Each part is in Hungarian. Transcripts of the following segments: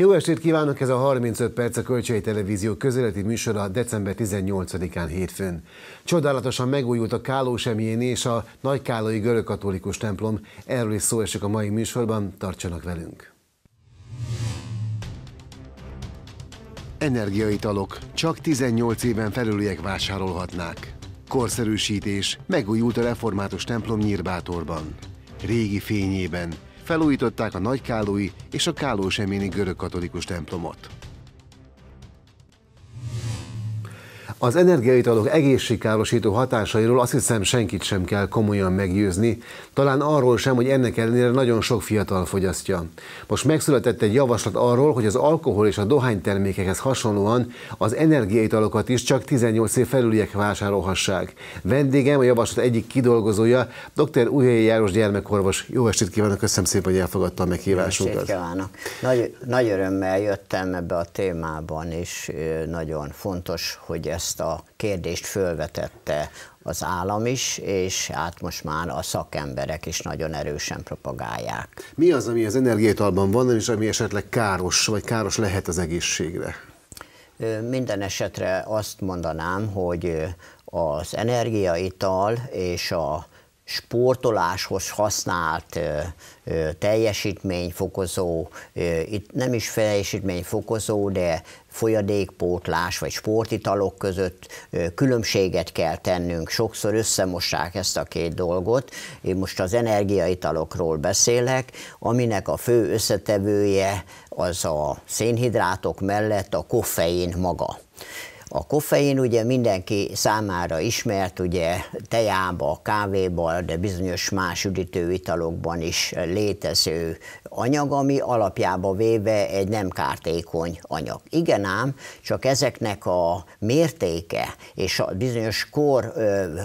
Jó estét kívánok, ez a 35 perc a Kölcsei Televízió közeleti műsora december 18-án hétfőn. Csodálatosan megújult a Kálósemjén és a Nagykálói Görögkatolikus templom. Erről is szó esik a mai műsorban, tartsanak velünk! Energiaitalok csak 18 éven felüliek vásárolhatnák. Korszerűsítés megújult a református templom Nyírbátorban. Régi fényében, felújították a nagykálói és a kálóseméni görögkatolikus templomot. Az energiaitalok egészségkárosító hatásairól azt hiszem senkit sem kell komolyan meggyőzni, talán arról sem, hogy ennek ellenére nagyon sok fiatal fogyasztja. Most megszületett egy javaslat arról, hogy az alkohol és a dohánytermékekhez hasonlóan az energiaitalokat is csak 18 év felüliek vásárolhassák. Vendégem a javaslat egyik kidolgozója, dr. Újhelyi János gyermekorvos. Jó estét kívánok, köszönöm szépen, hogy elfogadta a meghívásunkat. Jó estét kívánok. Nagy, nagy örömmel jöttem ebbe a témában, és nagyon fontos, hogy ezt ezt a kérdést fölvetette az állam is, és hát most már a szakemberek is nagyon erősen propagálják. Mi az, ami az energiaitalban van, és ami esetleg káros, vagy káros lehet az egészségre? Minden esetre azt mondanám, hogy az energiaital és a sportoláshoz használt teljesítményfokozó, itt nem is teljesítményfokozó, de folyadékpótlás vagy sportitalok között különbséget kell tennünk. Sokszor összemossák ezt a két dolgot. Én most az energiaitalokról beszélek, aminek a fő összetevője az a szénhidrátok mellett a koffein maga. A koffein ugye mindenki számára ismert, ugye tejába, kávéba, de bizonyos más üdítő italokban is létező anyag, ami alapjába véve egy nem kártékony anyag. Igen ám, csak ezeknek a mértéke és a bizonyos kor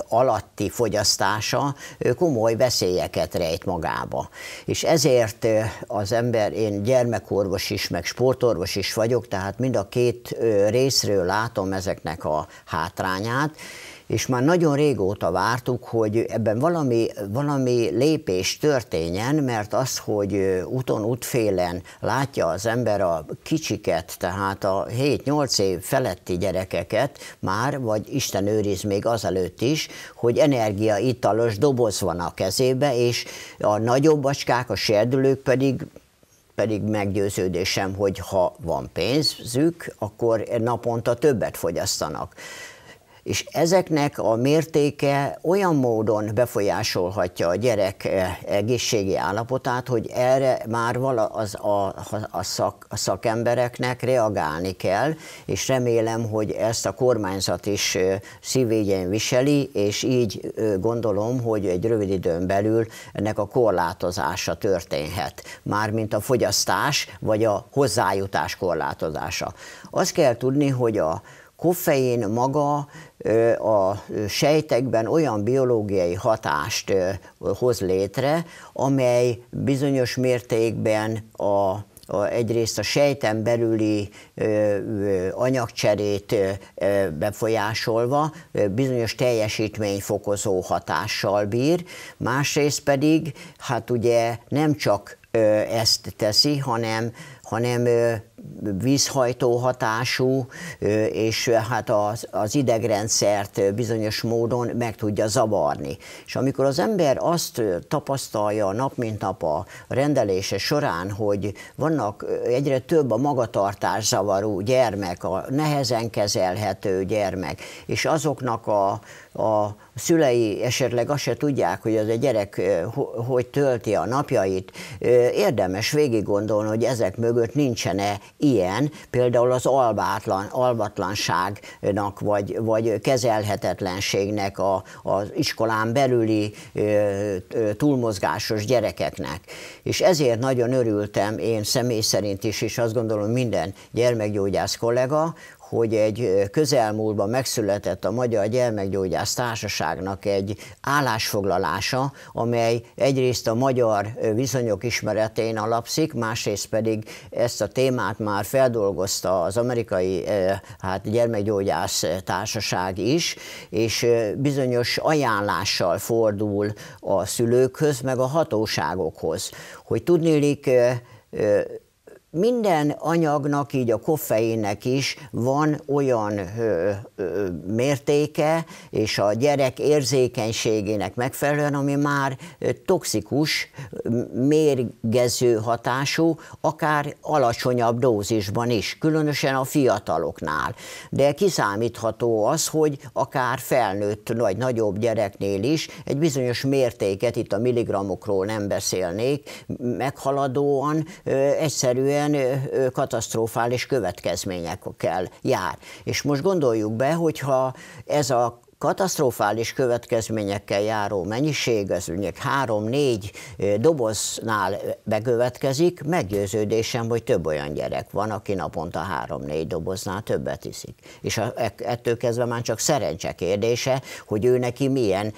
alatti fogyasztása komoly veszélyeket rejt magába. És ezért az ember, én gyermekorvos is, meg sportorvos is vagyok, tehát mind a két részről látom ezeknek a hátrányát, és már nagyon régóta vártuk, hogy ebben valami, valami lépés történjen, mert az, hogy úton, útfélen látja az ember a kicsiket, tehát a 7-8 év feletti gyerekeket már, vagy Isten őriz még azelőtt is, hogy energiaitalos doboz van a kezébe, és a nagyobb acskák, a serdülők pedig pedig meggyőződésem, hogy ha van pénzük, akkor naponta többet fogyasztanak és ezeknek a mértéke olyan módon befolyásolhatja a gyerek eh, egészségi állapotát, hogy erre már vala az a, a, szak, a szakembereknek reagálni kell, és remélem, hogy ezt a kormányzat is eh, szívégyen viseli, és így eh, gondolom, hogy egy rövid időn belül ennek a korlátozása történhet, mármint a fogyasztás vagy a hozzájutás korlátozása. Azt kell tudni, hogy a koffein maga a sejtekben olyan biológiai hatást hoz létre, amely bizonyos mértékben a a, egyrészt a sejten belüli ö, ö, anyagcserét ö, befolyásolva ö, bizonyos teljesítményfokozó hatással bír, másrészt pedig hát ugye nem csak ö, ezt teszi, hanem, hanem ö, vízhajtó hatású, és hát az, az idegrendszert bizonyos módon meg tudja zavarni. És amikor az ember azt tapasztalja nap mint nap a rendelése során, hogy vannak egyre több a magatartás zavarú gyermek, a nehezen kezelhető gyermek, és azoknak a, a szülei esetleg azt se tudják, hogy az a gyerek hogy tölti a napjait, érdemes végig gondolni, hogy ezek mögött nincsen-e ilyen, például az alvátlan, alvatlanságnak vagy, vagy kezelhetetlenségnek a, az iskolán belüli túlmozgásos gyerekeknek. És ezért nagyon örültem én személy szerint is, és azt gondolom minden gyermekgyógyász kollega, hogy egy közelmúltban megszületett a Magyar Gyermekgyógyász Társaságnak egy állásfoglalása, amely egyrészt a magyar viszonyok ismeretén alapszik, másrészt pedig ezt a témát már feldolgozta az amerikai hát gyermekgyógyász társaság is, és bizonyos ajánlással fordul a szülőkhöz, meg a hatóságokhoz, hogy tudnélik minden anyagnak, így a koffeinnek is van olyan ö, ö, mértéke, és a gyerek érzékenységének megfelelően, ami már toxikus, mérgező hatású, akár alacsonyabb dózisban is, különösen a fiataloknál. De kiszámítható az, hogy akár felnőtt vagy nagyobb gyereknél is egy bizonyos mértéket, itt a milligramokról nem beszélnék, meghaladóan ö, egyszerűen ilyen katasztrofális következményekkel jár. És most gondoljuk be, hogyha ez a katasztrofális következményekkel járó mennyiség, ez mondjuk három-négy doboznál bekövetkezik, meggyőződésem, hogy több olyan gyerek van, aki naponta három-négy doboznál többet iszik. És e, ettől kezdve már csak szerencse kérdése, hogy ő neki milyen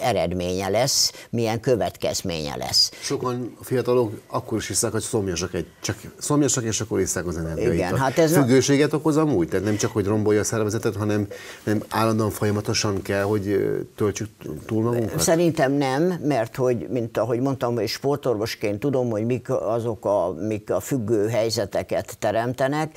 eredménye lesz, milyen következménye lesz. Sokan fiatalok akkor is hiszek, hogy szomjasak, egy, csak szomjasak és akkor iszák az energiát. Igen, hát ez Függőséget a... okoz amúgy? Tehát nem csak, hogy rombolja a szervezetet, hanem nem állandóan folyamatosan folyamatosan kell, hogy töltsük túl magunkat? Szerintem nem, mert hogy, mint ahogy mondtam, hogy sportorvosként tudom, hogy mik azok a, mik a függő helyzeteket teremtenek.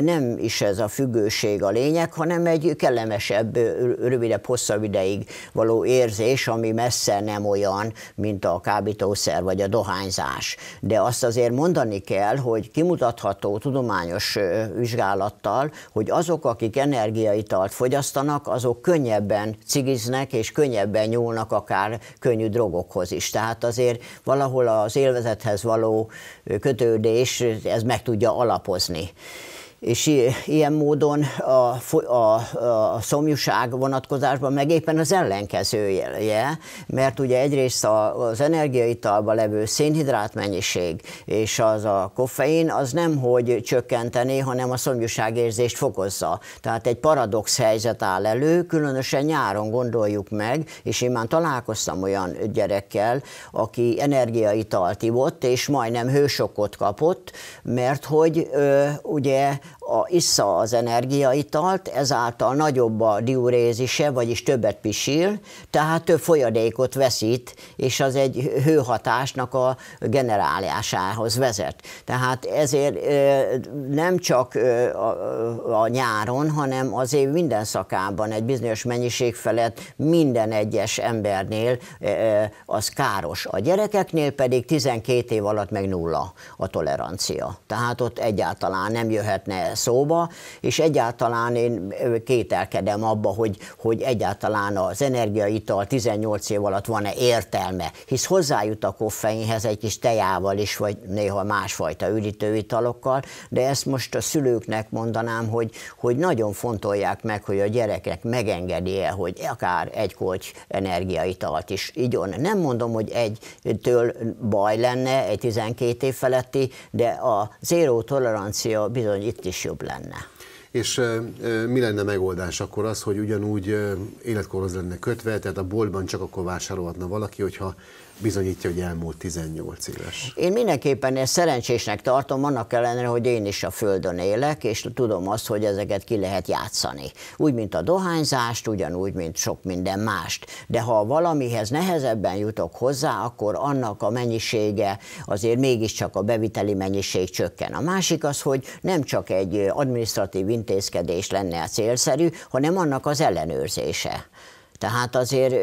Nem is ez a függőség a lényeg, hanem egy kellemesebb, rövidebb, hosszabb ideig való érzés, ami messze nem olyan, mint a kábítószer vagy a dohányzás. De azt azért mondani kell, hogy kimutatható tudományos vizsgálattal, hogy azok, akik energiaitalt fogyasztanak, azok könnyebb könnyebben cigiznek, és könnyebben nyúlnak akár könnyű drogokhoz is. Tehát azért valahol az élvezethez való kötődés, ez meg tudja alapozni és ilyen módon a, a, a szomjúság vonatkozásban meg éppen az ellenkezője, mert ugye egyrészt az energiaitalban levő szénhidrát mennyiség és az a koffein az nem hogy csökkenteni, hanem a érzést fokozza. Tehát egy paradox helyzet áll elő, különösen nyáron gondoljuk meg, és én már találkoztam olyan gyerekkel, aki energiaitalt ivott, és majdnem hősokot kapott, mert hogy ö, ugye a, issza az energiaitalt, ezáltal nagyobb a diurézise, vagyis többet pisil, tehát több folyadékot veszít, és az egy hőhatásnak a generálásához vezet. Tehát ezért nem csak a, a nyáron, hanem az év minden szakában egy bizonyos mennyiség felett minden egyes embernél az káros. A gyerekeknél pedig 12 év alatt meg nulla a tolerancia. Tehát ott egyáltalán nem jöhetne szóba, és egyáltalán én kételkedem abba, hogy, hogy egyáltalán az energiaital 18 év alatt van-e értelme, hisz hozzájut a koffeinhez egy kis tejával is, vagy néha másfajta üdítőitalokkal, de ezt most a szülőknek mondanám, hogy, hogy nagyon fontolják meg, hogy a gyerekek megengedi-e, hogy akár egy kocs energiaitalt is igyon. Nem mondom, hogy egytől baj lenne, egy 12 év feletti, de a zéró tolerancia bizony itt is 计划。És mi lenne megoldás akkor az, hogy ugyanúgy életkorhoz lenne kötve, tehát a boltban csak akkor vásárolhatna valaki, hogyha bizonyítja, hogy elmúlt 18 éves. Én mindenképpen ezt szerencsésnek tartom, annak ellenére, hogy én is a Földön élek, és tudom azt, hogy ezeket ki lehet játszani. Úgy, mint a dohányzást, ugyanúgy, mint sok minden mást. De ha valamihez nehezebben jutok hozzá, akkor annak a mennyisége azért mégiscsak a beviteli mennyiség csökken. A másik az, hogy nem csak egy administratív intézkedés lenne a célszerű, hanem annak az ellenőrzése. Tehát azért,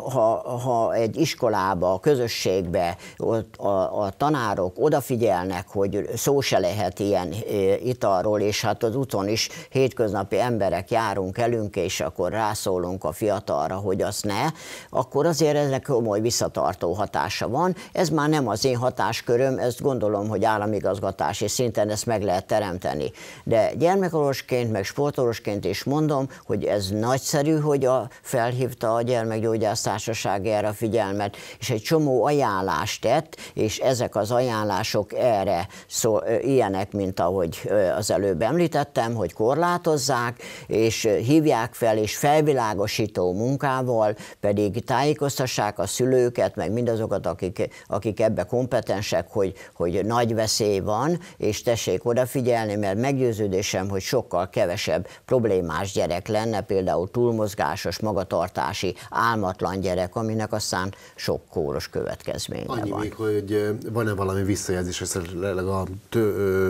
ha, ha egy iskolába, a közösségbe ott a, a tanárok odafigyelnek, hogy szó se lehet ilyen italról, és hát az úton is hétköznapi emberek járunk elünk, és akkor rászólunk a fiatalra, hogy azt ne, akkor azért ennek komoly visszatartó hatása van. Ez már nem az én hatásköröm, ezt gondolom, hogy államigazgatási szinten ezt meg lehet teremteni. De gyermekorvosként, meg sportorvosként is mondom, hogy ez nagyszerű, hogy a felhívás felhívta a Gyermekgyógyász Társaság erre a figyelmet, és egy csomó ajánlást tett, és ezek az ajánlások erre szó, ilyenek, mint ahogy az előbb említettem, hogy korlátozzák, és hívják fel, és felvilágosító munkával pedig tájékoztassák a szülőket, meg mindazokat, akik, akik ebbe kompetensek, hogy, hogy nagy veszély van, és tessék odafigyelni, mert meggyőződésem, hogy sokkal kevesebb problémás gyerek lenne, például túlmozgásos magatartás, magatartási álmatlan gyerek, aminek aztán sok kóros következménye Annyi van. Még, hogy van-e valami visszajelzés esetleg a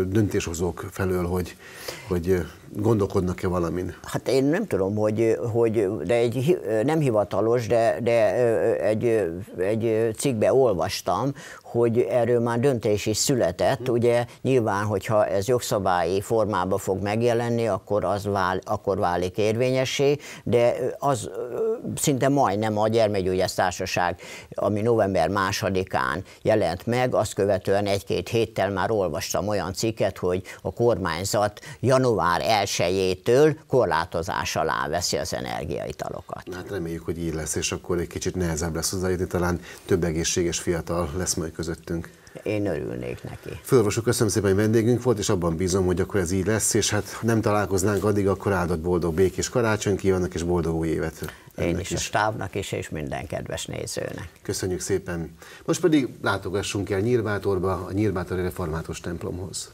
döntéshozók felől, hogy, hogy gondolkodnak-e valamin? Hát én nem tudom, hogy, hogy de egy nem hivatalos, de, de egy, egy cikkbe olvastam, hogy erről már döntés is született. Hm. Ugye nyilván, hogyha ez jogszabályi formába fog megjelenni, akkor az vál, akkor válik érvényesé, de az szinte majdnem a gyermekgyógyász társaság, ami november másodikán jelent meg, azt követően egy-két héttel már olvastam olyan cikket, hogy a kormányzat január elsőjétől korlátozás alá veszi az energiaitalokat. Hát reméljük, hogy így lesz, és akkor egy kicsit nehezebb lesz hozzájutni, talán több egészséges fiatal lesz majd közöttünk. Én örülnék neki. Fölvosok, köszönöm szépen, hogy vendégünk volt, és abban bízom, hogy akkor ez így lesz, és hát nem találkoznánk addig, akkor áldott boldog békés karácsony kívánok, és boldog új évet. Én is, is, a stábnak is, és minden kedves nézőnek. Köszönjük szépen. Most pedig látogassunk el Nyírbátorba, a Nyírbátori Református templomhoz.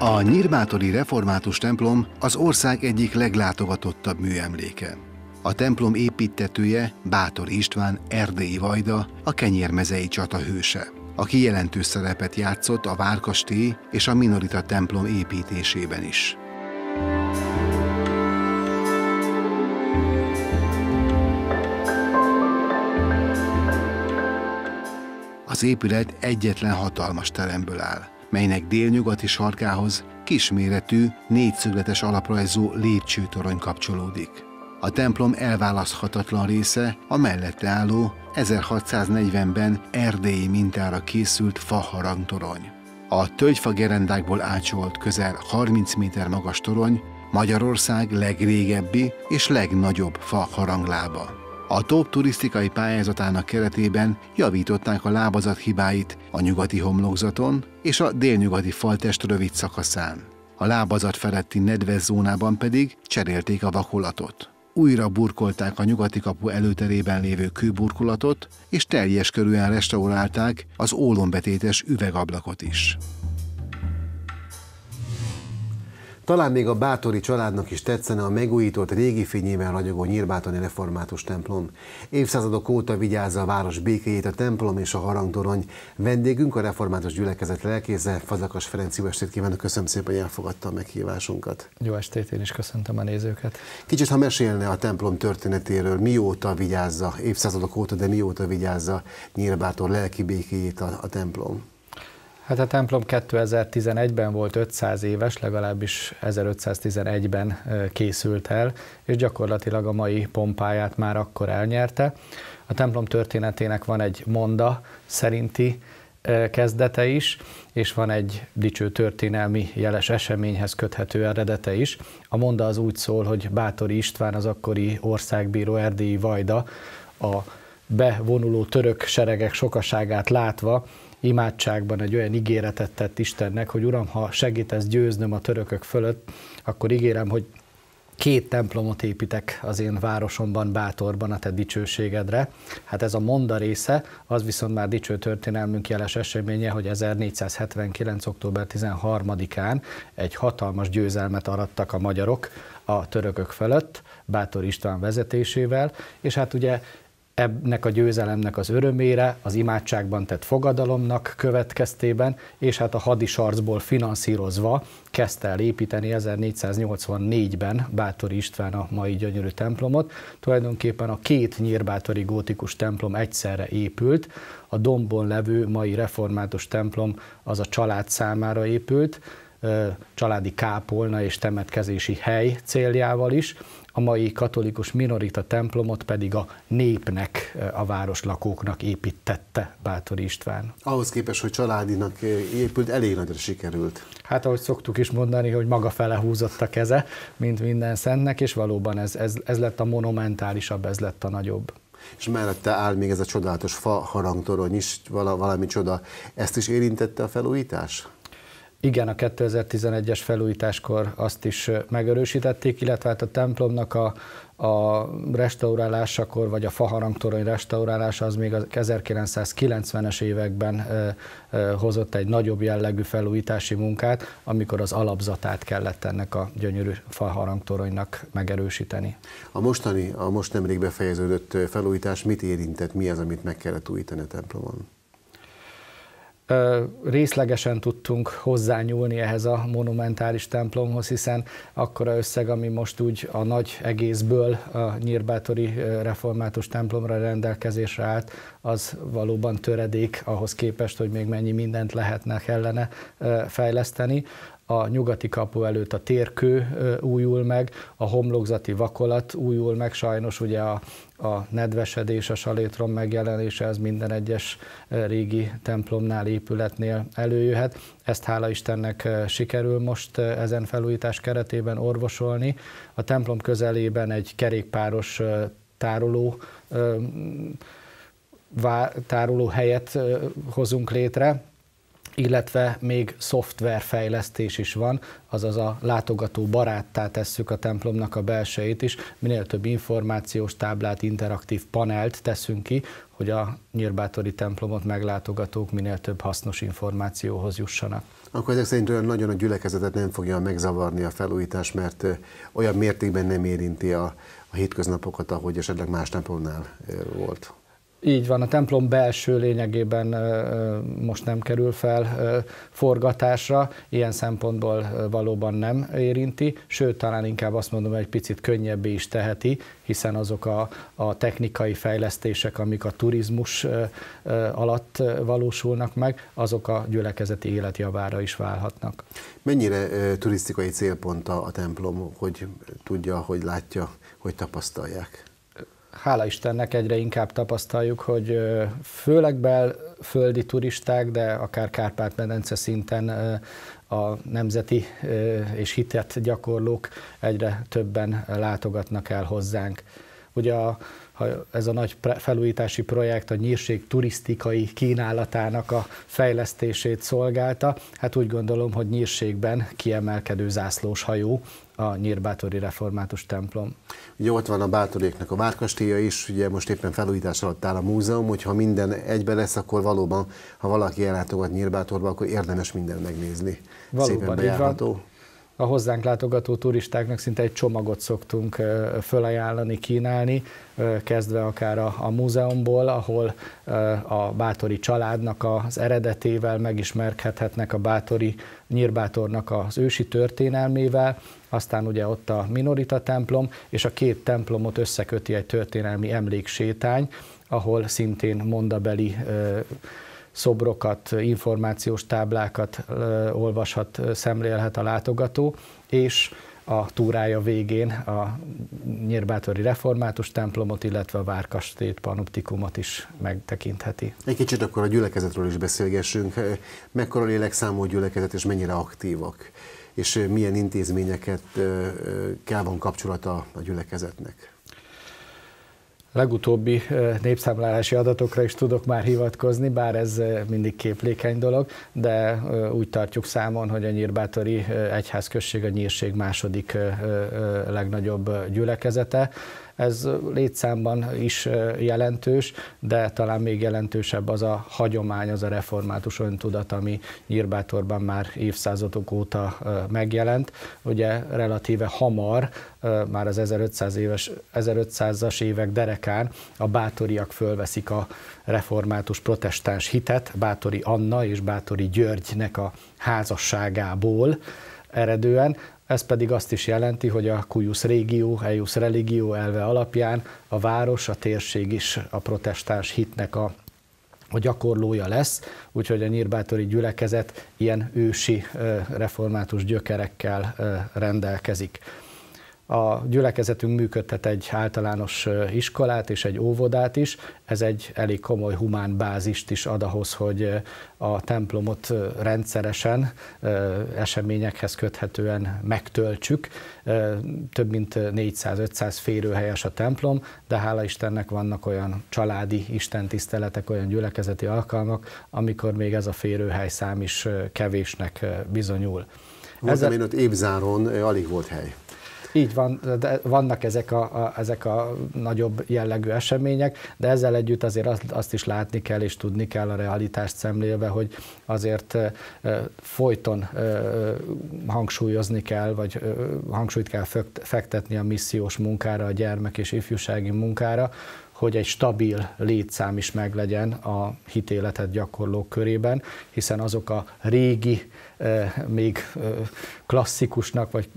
A Nyírbátori Református templom az ország egyik leglátogatottabb műemléke. A templom építetője Bátor István erdélyi vajda, a kenyérmezei csata hőse, aki jelentős szerepet játszott a Várkastély és a Minorita templom építésében is. Az épület egyetlen hatalmas teremből áll melynek délnyugati sarkához kisméretű, négyszögletes alaprajzú lépcsőtorony kapcsolódik. A templom elválaszthatatlan része a mellette álló 1640-ben erdélyi mintára készült faharangtorony. A tölgyfa gerendákból ácsolt közel 30 méter magas torony Magyarország legrégebbi és legnagyobb fa haranglába. A TOP turisztikai pályázatának keretében javították a lábazat hibáit a nyugati homlokzaton és a délnyugati faltest rövid szakaszán. A lábazat feletti nedves zónában pedig cserélték a vakolatot. Újra burkolták a nyugati kapu előterében lévő kőburkolatot, és teljes körűen restaurálták az ólombetétes üvegablakot is. Talán még a bátori családnak is tetszene a megújított régi fényében ragyogó nyírbátani református templom. Évszázadok óta vigyázza a város békéjét a templom és a harangtorony. Vendégünk a református gyülekezet lelkéze, Fazakas Ferenc, jó estét kívánok, köszönöm szépen, hogy elfogadta a meghívásunkat. Jó estét, én is köszöntöm a nézőket. Kicsit, ha mesélne a templom történetéről, mióta vigyázza, évszázadok óta, de mióta vigyázza nyírbátor lelki békéjét a, a templom? Hát a templom 2011-ben volt 500 éves, legalábbis 1511-ben készült el, és gyakorlatilag a mai pompáját már akkor elnyerte. A templom történetének van egy monda szerinti kezdete is, és van egy dicső történelmi jeles eseményhez köthető eredete is. A monda az úgy szól, hogy Bátori István, az akkori országbíró erdélyi vajda a bevonuló török seregek sokaságát látva imádságban egy olyan ígéretet tett Istennek, hogy Uram, ha segítesz győznöm a törökök fölött, akkor ígérem, hogy két templomot építek az én városomban, Bátorban, a te dicsőségedre. Hát ez a monda része, az viszont már dicső történelmünk jeles eseménye, hogy 1479. október 13-án egy hatalmas győzelmet arattak a magyarok a törökök felett, Bátor István vezetésével, és hát ugye ennek a győzelemnek az örömére, az imádságban tett fogadalomnak következtében, és hát a hadisarcból finanszírozva kezdte el építeni 1484-ben Bátori István a mai gyönyörű templomot. Tulajdonképpen a két nyírbátori gótikus templom egyszerre épült, a dombon levő mai református templom az a család számára épült, családi kápolna és temetkezési hely céljával is, a mai katolikus minorita templomot pedig a népnek, a városlakóknak építette Bátor István. Ahhoz képest, hogy családinak épült, elég nagyra sikerült. Hát ahogy szoktuk is mondani, hogy maga fele húzott a keze, mint minden szentnek, és valóban ez, ez, ez lett a monumentálisabb, ez lett a nagyobb és mellette áll még ez a csodálatos fa harangtorony is, vala, valami csoda. Ezt is érintette a felújítás? Igen, a 2011-es felújításkor azt is megerősítették, illetve hát a templomnak a, a restaurálásakor, vagy a faharangtorony restaurálása az még a 1990-es években hozott egy nagyobb jellegű felújítási munkát, amikor az alapzatát kellett ennek a gyönyörű faharangtoronynak megerősíteni. A mostani, a most nemrég befejeződött felújítás mit érintett, mi az, amit meg kellett újítani a templomon? részlegesen tudtunk hozzányúlni ehhez a monumentális templomhoz, hiszen akkora összeg, ami most úgy a nagy egészből a nyírbátori református templomra rendelkezésre állt, az valóban töredék ahhoz képest, hogy még mennyi mindent lehetne, kellene fejleszteni a nyugati kapu előtt a térkő újul meg, a homlokzati vakolat újul meg, sajnos ugye a, a nedvesedés, a salétrom megjelenése, ez minden egyes régi templomnál, épületnél előjöhet. Ezt hála Istennek sikerül most ezen felújítás keretében orvosolni. A templom közelében egy kerékpáros tároló tároló helyet hozunk létre, illetve még szoftverfejlesztés is van, azaz a látogató baráttá tesszük a templomnak a belsejét is, minél több információs táblát, interaktív panelt teszünk ki, hogy a Nyírbátori templomot meglátogatók minél több hasznos információhoz jussanak. Akkor ezek szerint olyan nagyon a gyülekezetet nem fogja megzavarni a felújítás, mert olyan mértékben nem érinti a, a hétköznapokat, ahogy esetleg más templomnál volt. Így van, a templom belső lényegében most nem kerül fel forgatásra, ilyen szempontból valóban nem érinti, sőt talán inkább azt mondom, hogy egy picit könnyebbé is teheti, hiszen azok a, a technikai fejlesztések, amik a turizmus alatt valósulnak meg, azok a gyülekezeti életjavára is válhatnak. Mennyire turisztikai célpont a templom, hogy tudja, hogy látja, hogy tapasztalják? hála Istennek egyre inkább tapasztaljuk, hogy főleg belföldi turisták, de akár Kárpát-medence szinten a nemzeti és hitet gyakorlók egyre többen látogatnak el hozzánk. Ugye a ha ez a nagy felújítási projekt a nyírség turisztikai kínálatának a fejlesztését szolgálta. Hát úgy gondolom, hogy nyírségben kiemelkedő zászlós hajó a Nyírbátori Református templom. Ugye ott van a Bátoréknak a várkastélya is, ugye most éppen felújítás alatt áll a múzeum, hogyha minden egybe lesz, akkor valóban, ha valaki ellátogat Nyírbátorba, akkor érdemes minden megnézni. Valóban, Szépen bejárható. Így van a hozzánk látogató turistáknak szinte egy csomagot szoktunk fölajánlani, kínálni, kezdve akár a, a múzeumból, ahol a Bátori családnak az eredetével megismerkedhetnek a Bátori Nyírbátornak az ősi történelmével, aztán ugye ott a Minorita templom, és a két templomot összeköti egy történelmi emléksétány, ahol szintén mondabeli szobrokat, információs táblákat olvashat, szemlélhet a látogató, és a túrája végén a Nyírbátori Református templomot, illetve a Várkastét panoptikumot is megtekintheti. Egy kicsit akkor a gyülekezetről is beszélgessünk. Mekkora lélekszámú gyülekezet és mennyire aktívak? És milyen intézményeket kell van kapcsolata a gyülekezetnek? legutóbbi eh, népszámlálási adatokra is tudok már hivatkozni, bár ez eh, mindig képlékeny dolog, de eh, úgy tartjuk számon, hogy a Nyírbátori Egyházközség a nyírség második legnagyobb gyülekezete. Ez létszámban is jelentős, de talán még jelentősebb az a hagyomány, az a református öntudat, ami Nyírbátorban már évszázadok óta megjelent. Ugye relatíve hamar, már az 1500 éves, 1500-as évek derekán a bátoriak fölveszik a református protestáns hitet, Bátori Anna és Bátori Györgynek a házasságából eredően, ez pedig azt is jelenti, hogy a Kujusz régió, Eljusz religió elve alapján a város, a térség is a protestáns hitnek a a gyakorlója lesz, úgyhogy a nyírbátori gyülekezet ilyen ősi református gyökerekkel rendelkezik a gyülekezetünk működtet egy általános iskolát és egy óvodát is, ez egy elég komoly humán bázist is ad ahhoz, hogy a templomot rendszeresen eseményekhez köthetően megtöltsük. Több mint 400-500 férőhelyes a templom, de hála Istennek vannak olyan családi istentiszteletek, olyan gyülekezeti alkalmak, amikor még ez a férőhely szám is kevésnek bizonyul. Voltam Ezzel... én ott évzáron, alig volt hely. Így van, de vannak ezek a, a, ezek a nagyobb jellegű események, de ezzel együtt azért azt, azt is látni kell és tudni kell a realitást szemlélve, hogy azért folyton hangsúlyozni kell, vagy hangsúlyt kell fektetni a missziós munkára, a gyermek és ifjúsági munkára, hogy egy stabil létszám is meglegyen a hitéletet gyakorlók körében, hiszen azok a régi még klasszikusnak vagy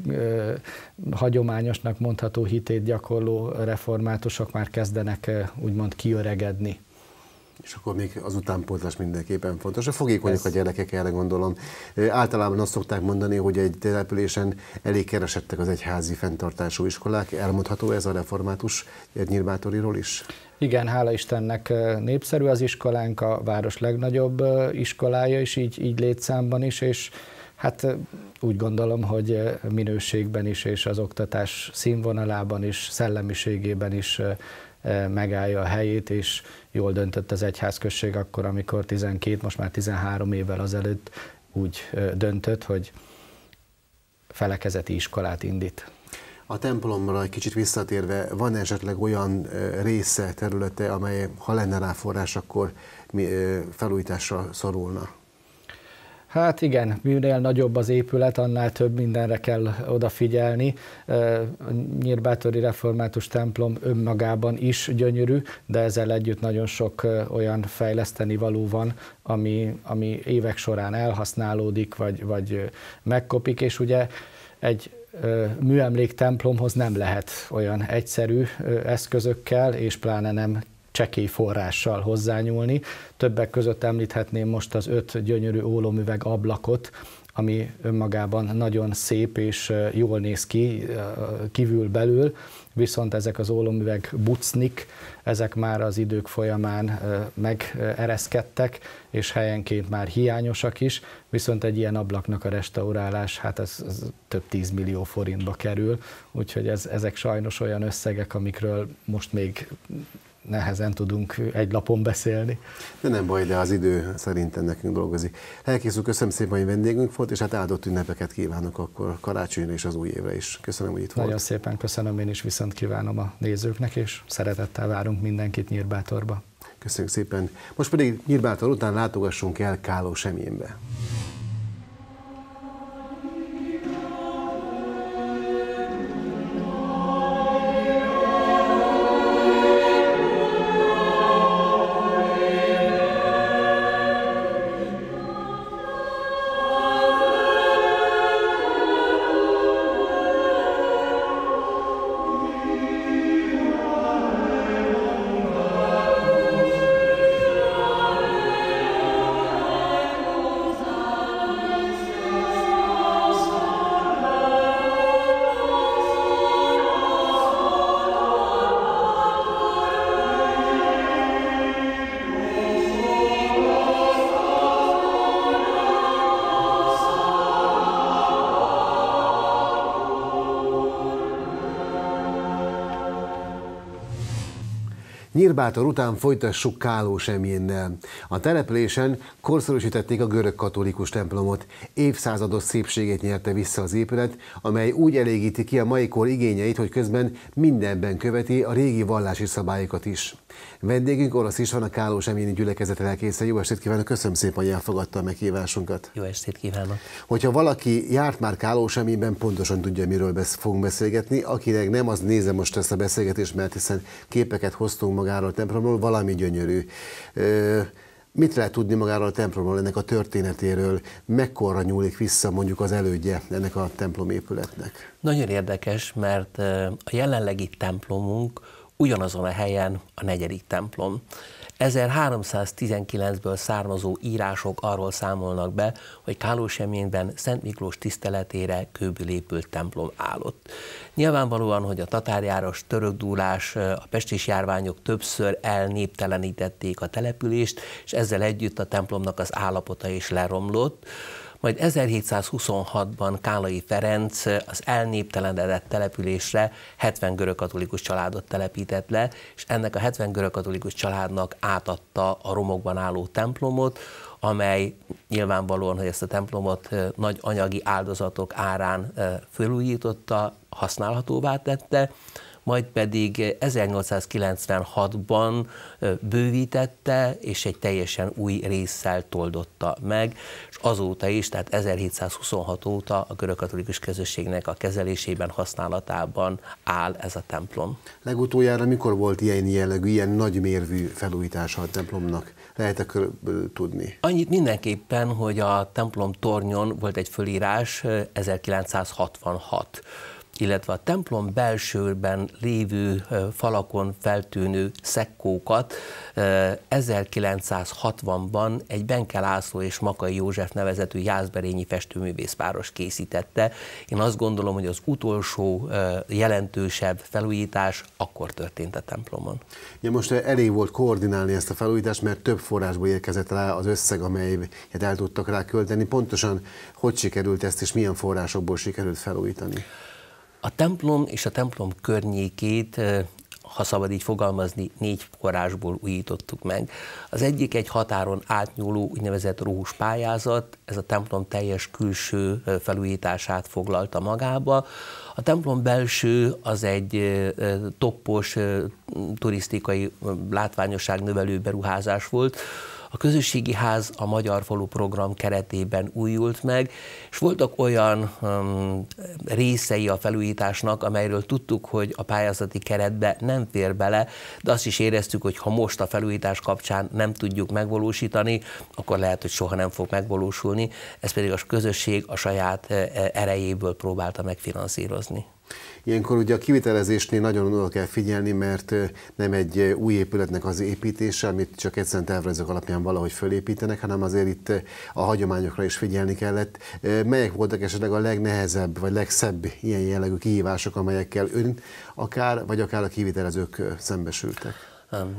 hagyományosnak mondható hitét gyakorló reformátusok már kezdenek úgymond kiöregedni. És akkor még az utánpótlás mindenképpen fontos. A fogékonyak a gyerekek, erre gondolom. Általában azt szokták mondani, hogy egy településen elég keresettek az egyházi fenntartású iskolák. Elmondható ez a református nyilvátoriról is? Igen, hála Istennek népszerű az iskolánk, a város legnagyobb iskolája is, így, így létszámban is, és hát úgy gondolom, hogy minőségben is, és az oktatás színvonalában is, szellemiségében is megállja a helyét, és jól döntött az egyházközség akkor, amikor 12, most már 13 évvel azelőtt úgy döntött, hogy felekezeti iskolát indít. A templomra egy kicsit visszatérve, van esetleg olyan része, területe, amely ha lenne rá forrás, akkor felújításra szorulna? Hát igen, minél nagyobb az épület, annál több mindenre kell odafigyelni. Nyírbátori református templom önmagában is gyönyörű, de ezzel együtt nagyon sok olyan fejleszteni való van, ami, ami évek során elhasználódik, vagy, vagy megkopik, és ugye egy műemlék templomhoz nem lehet olyan egyszerű eszközökkel, és pláne nem csekély forrással hozzányúlni. Többek között említhetném most az öt gyönyörű ólomüveg ablakot, ami önmagában nagyon szép és jól néz ki kívül belül, viszont ezek az ólomüveg bucnik, ezek már az idők folyamán megereszkedtek, és helyenként már hiányosak is, viszont egy ilyen ablaknak a restaurálás, hát ez, ez több 10 millió forintba kerül, úgyhogy ez, ezek sajnos olyan összegek, amikről most még nehezen tudunk egy lapon beszélni. De nem baj, de az idő szerintem nekünk dolgozik. Elkészül, köszönöm szépen, hogy vendégünk volt, és hát áldott ünnepeket kívánok akkor karácsonyra és az új évre is. Köszönöm, hogy itt Nagyon volt. Nagyon szépen köszönöm, én is viszont kívánom a nézőknek, és szeretettel várunk mindenkit Nyírbátorba. Köszönjük szépen. Most pedig Nyírbátor után látogassunk el Káló Semjénbe. Nyírbátor után folytassuk Káló Emjénnel. A településen korszerűsítették a görög katolikus templomot. Évszázados szépségét nyerte vissza az épület, amely úgy elégíti ki a mai kor igényeit, hogy közben mindenben követi a régi vallási szabályokat is. Vendégünk Orosz van a Kálós Eményi gyülekezet lelkésze. Jó estét kívánok, köszönöm szépen, hogy elfogadta a meghívásunkat. Jó estét kívánok. Hogyha valaki járt már Kálós Eményben, pontosan tudja, miről besz fogunk beszélgetni. Akinek nem, az nézze most ezt a beszélgetést, mert hiszen képeket hoztunk magáról a templomról, valami gyönyörű. Ö, Mit lehet tudni magáról a templomról, ennek a történetéről? Mekkorra nyúlik vissza mondjuk az elődje ennek a templomépületnek? Nagyon érdekes, mert a jelenlegi templomunk ugyanazon a helyen, a negyedik templom. 1319-ből származó írások arról számolnak be, hogy Kálóseményben Szent Miklós tiszteletére kőből épült templom állott. Nyilvánvalóan, hogy a tatárjáros törökdúlás, a pestis járványok többször elnéptelenítették a települést, és ezzel együtt a templomnak az állapota is leromlott majd 1726-ban Kálai Ferenc az elnéptelenedett településre 70 görögkatolikus családot telepített le, és ennek a 70 görögkatolikus családnak átadta a romokban álló templomot, amely nyilvánvalóan, hogy ezt a templomot nagy anyagi áldozatok árán felújította, használhatóvá tette, majd pedig 1896-ban bővítette, és egy teljesen új résszel toldotta meg, és azóta is, tehát 1726 óta a görögkatolikus közösségnek a kezelésében, használatában áll ez a templom. Legutoljára mikor volt ilyen jellegű, ilyen nagymérvű felújítása a templomnak? Lehet -e tudni? Annyit mindenképpen, hogy a templom tornyon volt egy fölírás 1966 illetve a templom belsőben lévő falakon feltűnő szekkókat 1960-ban egy Benke László és Makai József nevezetű jászberényi festőművészpáros készítette. Én azt gondolom, hogy az utolsó jelentősebb felújítás akkor történt a templomon. Ja, most elég volt koordinálni ezt a felújítást, mert több forrásból érkezett rá az összeg, amelyet hát, el tudtak rá költeni. Pontosan hogy sikerült ezt, és milyen forrásokból sikerült felújítani? A templom és a templom környékét ha szabad így fogalmazni, négy forrásból újítottuk meg. Az egyik egy határon átnyúló úgynevezett róhus pályázat, ez a templom teljes külső felújítását foglalta magába. A templom belső az egy toppos turisztikai növelő beruházás volt, a közösségi ház a Magyar Falu program keretében újult meg, és voltak olyan um, részei a felújításnak, amelyről tudtuk, hogy a pályázati keretbe nem fér bele, de azt is éreztük, hogy ha most a felújítás kapcsán nem tudjuk megvalósítani, akkor lehet, hogy soha nem fog megvalósulni. Ez pedig a közösség a saját erejéből próbálta megfinanszírozni. Ilyenkor ugye a kivitelezésnél nagyon oda kell figyelni, mert nem egy új épületnek az építése, amit csak egyszerűen tervezők alapján valahogy fölépítenek, hanem azért itt a hagyományokra is figyelni kellett. Melyek voltak esetleg a legnehezebb vagy legszebb ilyen jellegű kihívások, amelyekkel ön akár, vagy akár a kivitelezők szembesültek?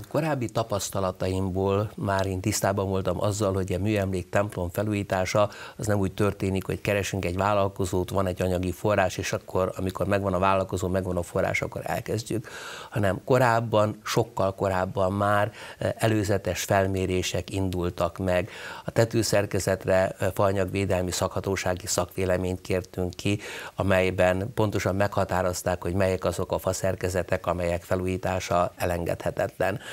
Korábbi tapasztalataimból már én tisztában voltam azzal, hogy a műemlék templom felújítása az nem úgy történik, hogy keresünk egy vállalkozót, van egy anyagi forrás, és akkor, amikor megvan a vállalkozó, megvan a forrás, akkor elkezdjük, hanem korábban, sokkal korábban már előzetes felmérések indultak meg. A tetőszerkezetre védelmi szakhatósági szakvéleményt kértünk ki, amelyben pontosan meghatározták, hogy melyek azok a faszerkezetek, amelyek felújítása elengedhetetlen lehetetlen.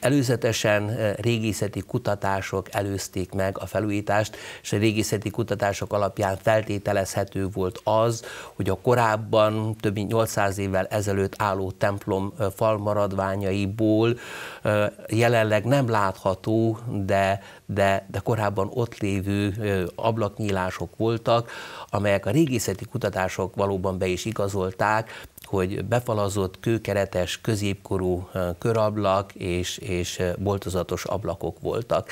Előzetesen régészeti kutatások előzték meg a felújítást, és a régészeti kutatások alapján feltételezhető volt az, hogy a korábban több mint 800 évvel ezelőtt álló templom falmaradványaiból jelenleg nem látható, de, de, de korábban ott lévő ablaknyílások voltak, amelyek a régészeti kutatások valóban be is igazolták, hogy befalazott, kőkeretes, középkorú körablak és, és boltozatos ablakok voltak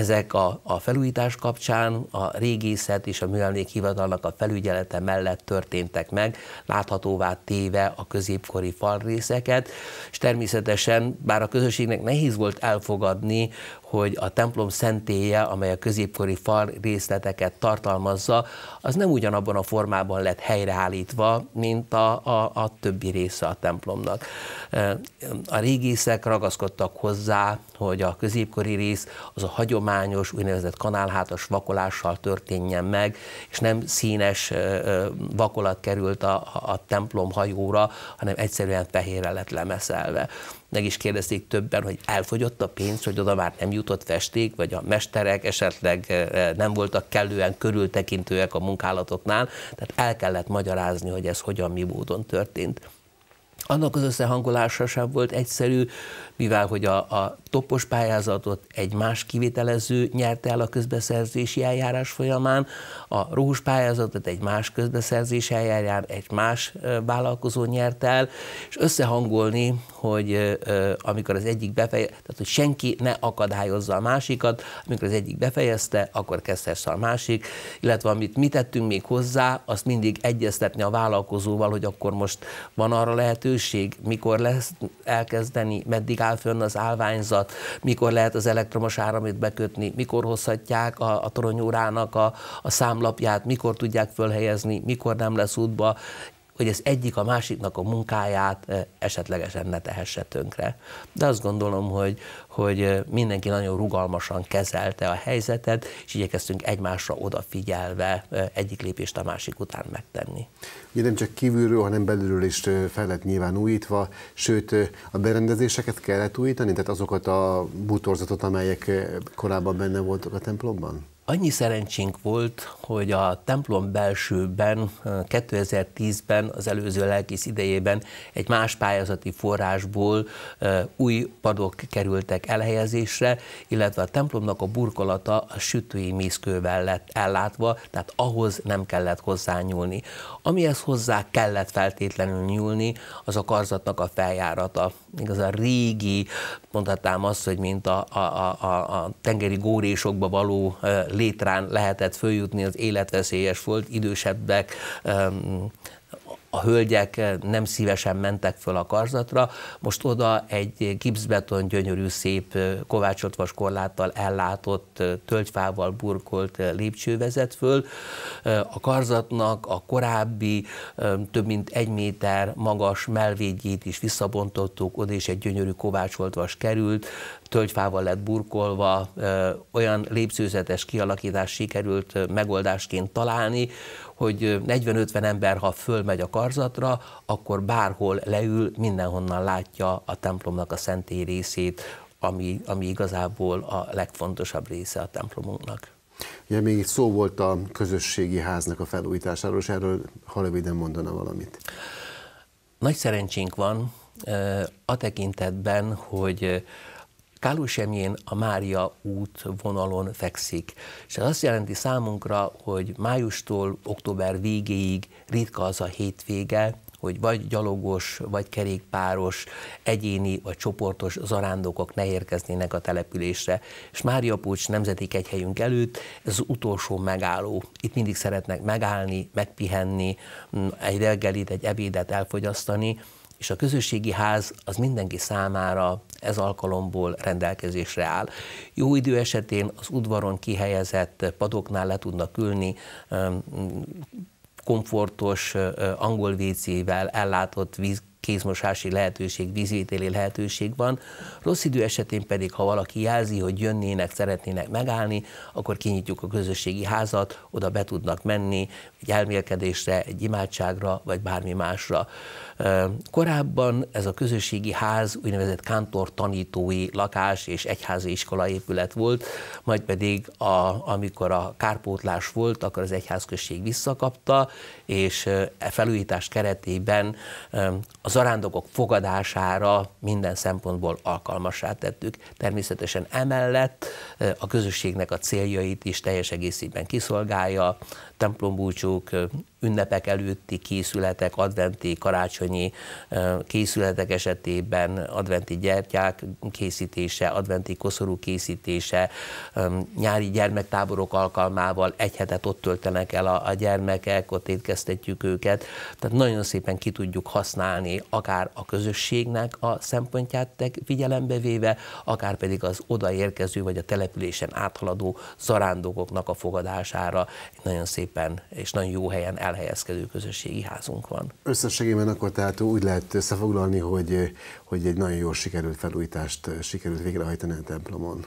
ezek a, a felújítás kapcsán a régészet és a műemlék hivatalnak a felügyelete mellett történtek meg, láthatóvá téve a középkori falrészeket, és természetesen, bár a közösségnek nehéz volt elfogadni, hogy a templom szentélye, amely a középkori fal részleteket tartalmazza, az nem ugyanabban a formában lett helyreállítva, mint a, a, a többi része a templomnak. A régészek ragaszkodtak hozzá, hogy a középkori rész az a hagyomány, hagyományos, úgynevezett kanálhátas vakolással történjen meg, és nem színes vakolat került a, a templom hajóra, hanem egyszerűen fehérre lett lemeszelve meg is kérdezték többen, hogy elfogyott a pénz, hogy oda már nem jutott festék, vagy a mesterek esetleg nem voltak kellően körültekintőek a munkálatoknál, tehát el kellett magyarázni, hogy ez hogyan, mi módon történt. Annak az összehangolása sem volt egyszerű, mivel hogy a, a topos pályázatot egy más kivitelező nyerte el a közbeszerzési eljárás folyamán, a rúhus pályázatot egy más közbeszerzési eljárás, egy más vállalkozó nyerte el, és összehangolni, hogy amikor az egyik befejezte, tehát hogy senki ne akadályozza a másikat, amikor az egyik befejezte, akkor kezdhesse a másik, illetve amit mi tettünk még hozzá, azt mindig egyeztetni a vállalkozóval, hogy akkor most van arra lehetőség, mikor lesz elkezdeni, meddig áll áll fönn az állványzat, mikor lehet az elektromos áramot bekötni, mikor hozhatják a, a toronyórának a, a számlapját, mikor tudják fölhelyezni, mikor nem lesz útba, hogy ez egyik a másiknak a munkáját eh, esetlegesen ne tehesse tönkre. De azt gondolom, hogy, hogy eh, mindenki nagyon rugalmasan kezelte a helyzetet, és igyekeztünk egymásra odafigyelve eh, egyik lépést a másik után megtenni. Ugye nem csak kívülről, hanem belülről is fel lett nyilván újítva, sőt a berendezéseket kellett újítani, tehát azokat a butorzatot, amelyek korábban benne voltak a templomban? Annyi szerencsénk volt, hogy a templom belsőben 2010-ben, az előző lelkész idejében egy más pályázati forrásból új padok kerültek elhelyezésre, illetve a templomnak a burkolata a sütői mészkővel lett ellátva, tehát ahhoz nem kellett hozzányúlni. Amihez hozzá kellett feltétlenül nyúlni, az a karzatnak a feljárata. Igaz, a régi, mondhatnám azt, hogy mint a, a, a, a tengeri górésokba való létrán lehetett följutni, az életveszélyes volt, idősebbek, a hölgyek nem szívesen mentek föl a karzatra, most oda egy gipszbeton gyönyörű, szép kovácsotvas korláttal ellátott, tölgyfával burkolt lépcső vezet föl. A karzatnak a korábbi több mint egy méter magas melvédjét is visszabontottuk, oda is egy gyönyörű kovácsoltvas került, tölgyfával lett burkolva, olyan lépcsőzetes kialakítás sikerült megoldásként találni, hogy 40-50 ember, ha fölmegy a karzatra, akkor bárhol leül, mindenhonnan látja a templomnak a szentély részét, ami, ami igazából a legfontosabb része a templomunknak. Ugye még itt szó volt a közösségi háznak a felújításáról, és erről ha röviden mondana valamit. Nagy szerencsénk van a tekintetben, hogy Kálusemjén a Mária út vonalon fekszik, és ez azt jelenti számunkra, hogy májustól október végéig ritka az a hétvége, hogy vagy gyalogos, vagy kerékpáros, egyéni vagy csoportos zarándokok ne érkeznének a településre. És Mária Pócs nemzeti helyünk előtt ez az utolsó megálló. Itt mindig szeretnek megállni, megpihenni, mm, egy reggelit, egy ebédet elfogyasztani, és a közösségi ház az mindenki számára ez alkalomból rendelkezésre áll. Jó idő esetén az udvaron kihelyezett padoknál le tudnak ülni komfortos angol vécével ellátott víz, kézmosási lehetőség, vízvételi lehetőség van. Rossz idő esetén pedig, ha valaki jelzi, hogy jönnének, szeretnének megállni, akkor kinyitjuk a közösségi házat, oda be tudnak menni egy elmélkedésre, egy imádságra, vagy bármi másra. Korábban ez a közösségi ház úgynevezett kántor tanítói lakás és egyházi iskola épület volt, majd pedig a, amikor a kárpótlás volt, akkor az egyházközség visszakapta, és e felújítás keretében a zarándokok fogadására minden szempontból alkalmasá tettük. Természetesen emellett a közösségnek a céljait is teljes egészében kiszolgálja, templombúcsúk, ünnepek előtti készületek, adventi, karácsonyi készületek esetében, adventi gyertyák készítése, adventi koszorú készítése, nyári gyermektáborok alkalmával egy hetet ott töltenek el a, gyermekek, ott étkeztetjük őket. Tehát nagyon szépen ki tudjuk használni akár a közösségnek a szempontját figyelembe véve, akár pedig az odaérkező vagy a településen áthaladó zarándokoknak a fogadására nagyon szépen és nagyon jó helyen el elhelyezkedő közösségi házunk van. Összességében akkor tehát úgy lehet összefoglalni, hogy, hogy egy nagyon jól sikerült felújítást sikerült végrehajtani a templomon.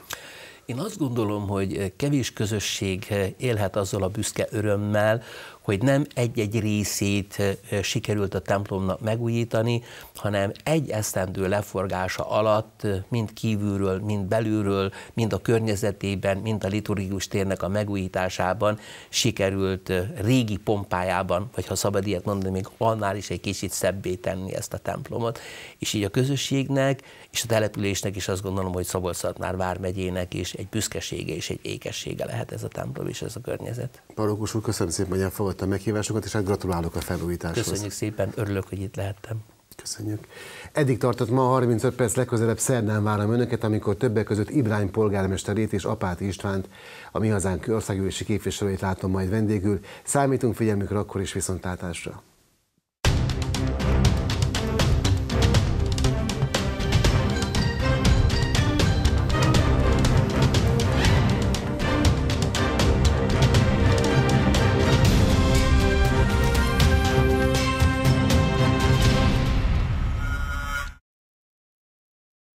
Én azt gondolom, hogy kevés közösség élhet azzal a büszke örömmel, hogy nem egy-egy részét sikerült a templomnak megújítani, hanem egy esztendő leforgása alatt mind kívülről, mind belülről, mind a környezetében, mind a liturgikus térnek a megújításában sikerült régi pompájában, vagy ha szabad ilyet mondani, még annál is egy kicsit szebbé tenni ezt a templomot. És így a közösségnek és a településnek is azt gondolom, hogy Szabolcszatnár vármegyének is egy büszkesége és egy ékessége lehet ez a templom és ez a környezet. Barókus úr, köszönöm szépen, hogy elfogadta a meghívásokat, és hát gratulálok a felújításhoz. Köszönjük szépen, örülök, hogy itt lehettem. Köszönjük. Eddig tartott ma 35 perc, legközelebb szerdán várom önöket, amikor többek között Ibrány polgármesterét és apát Istvánt, a Mi Hazánk országgyűlési képviselőjét látom majd vendégül. Számítunk figyelmükre akkor is viszontlátásra.